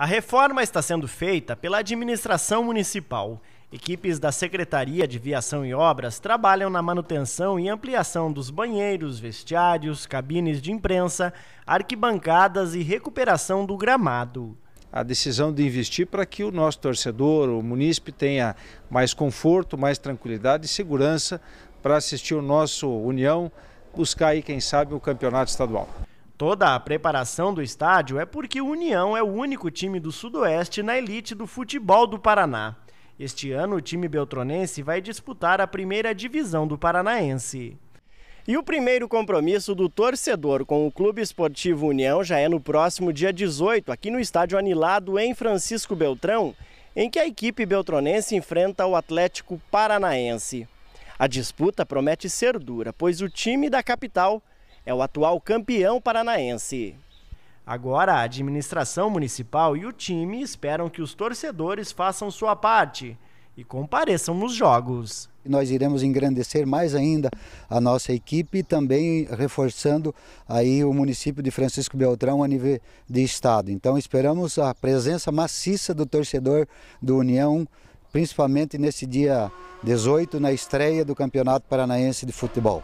A reforma está sendo feita pela administração municipal. Equipes da Secretaria de Viação e Obras trabalham na manutenção e ampliação dos banheiros, vestiários, cabines de imprensa, arquibancadas e recuperação do gramado a decisão de investir para que o nosso torcedor, o munícipe, tenha mais conforto, mais tranquilidade e segurança para assistir o nosso União, buscar aí, quem sabe, o campeonato estadual. Toda a preparação do estádio é porque o União é o único time do Sudoeste na elite do futebol do Paraná. Este ano, o time beltronense vai disputar a primeira divisão do Paranaense. E o primeiro compromisso do torcedor com o Clube Esportivo União já é no próximo dia 18, aqui no estádio Anilado, em Francisco Beltrão, em que a equipe beltronense enfrenta o Atlético Paranaense. A disputa promete ser dura, pois o time da capital é o atual campeão paranaense. Agora, a administração municipal e o time esperam que os torcedores façam sua parte e compareçam nos jogos. Nós iremos engrandecer mais ainda a nossa equipe também reforçando aí o município de Francisco Beltrão a nível de estado. Então esperamos a presença maciça do torcedor do União, principalmente nesse dia 18 na estreia do Campeonato Paranaense de Futebol.